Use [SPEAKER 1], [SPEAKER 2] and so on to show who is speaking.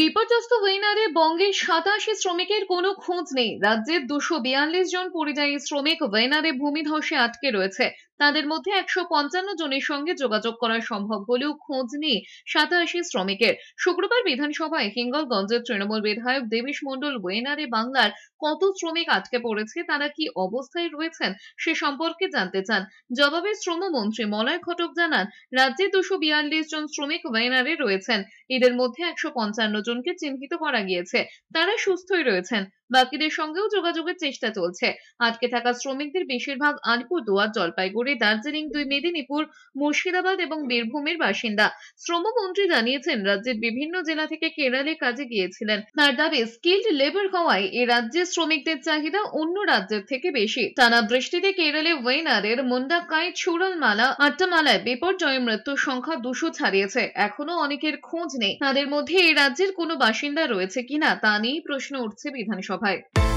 [SPEAKER 1] বিপর্যস্ত হইনারে বঙ্গে সাতাশি শ্রমিকের কোনো খোঁজ নেই রাজ্যের দুশো বিয়াল্লিশ জন পরিযায়ী শ্রমিক ওয়েনারে ভূমিধসে আটকে রয়েছে তাদের মধ্যে একশো পঞ্চান্ন জনের সঙ্গে যোগাযোগ করা সম্ভব হলেও খোঁজ নেই সাতাশি শ্রমিকের শুক্রবার বিধানসভায় হিঙ্গলগঞ্জের তৃণমূল বিধায়ক দেবেশ মন্ডল ওয়েনারে বাংলার কত শ্রমিক আটকে পড়েছে তারা কি অবস্থায় রয়েছেন সে সম্পর্কে জানতে চান জবাবে শ্রমমন্ত্রী মলয় ঘটক জানান রাজ্যে দুশো বিয়াল্লিশ জন শ্রমিক ওয়েনারে রয়েছেন এদের মধ্যে একশো পঞ্চান্ন জনকে চিহ্নিত করা গিয়েছে তারা সুস্থই রয়েছেন বাকিদের সঙ্গেও যোগাযোগের চেষ্টা চলছে আটকে থাকা শ্রমিকদের বেশিরভাগ আলিপুরদুয়ার জলপাইগুড়ি দার্জিলিং দুই মেদিনীপুর মুর্শিদাবাদ এবং বীরভূমের বাসিন্দা শ্রমমন্ত্রী জানিয়েছেন রাজ্যের বিভিন্ন জেলা থেকে কেরালে কাজে গিয়েছিলেন তার দাবি স্কিল্ড লেবার হওয়ায় এ রাজ্যের শ্রমিকদের চাহিদা অন্য রাজ্যের থেকে বেশি টানা বৃষ্টিতে কেরলে ওয়েনারের মুন্ডাকায় ছুরলমালা আট্টামালায় বিপর্যয় মৃত্যু সংখ্যা দুশো ছাড়িয়েছে এখনো অনেকের খোঁজ নেই তাদের মধ্যে এই রাজ্যের কোনো বাসিন্দা রয়েছে কিনা তা নিয়েই প্রশ্ন উঠছে বিধানসভা Shop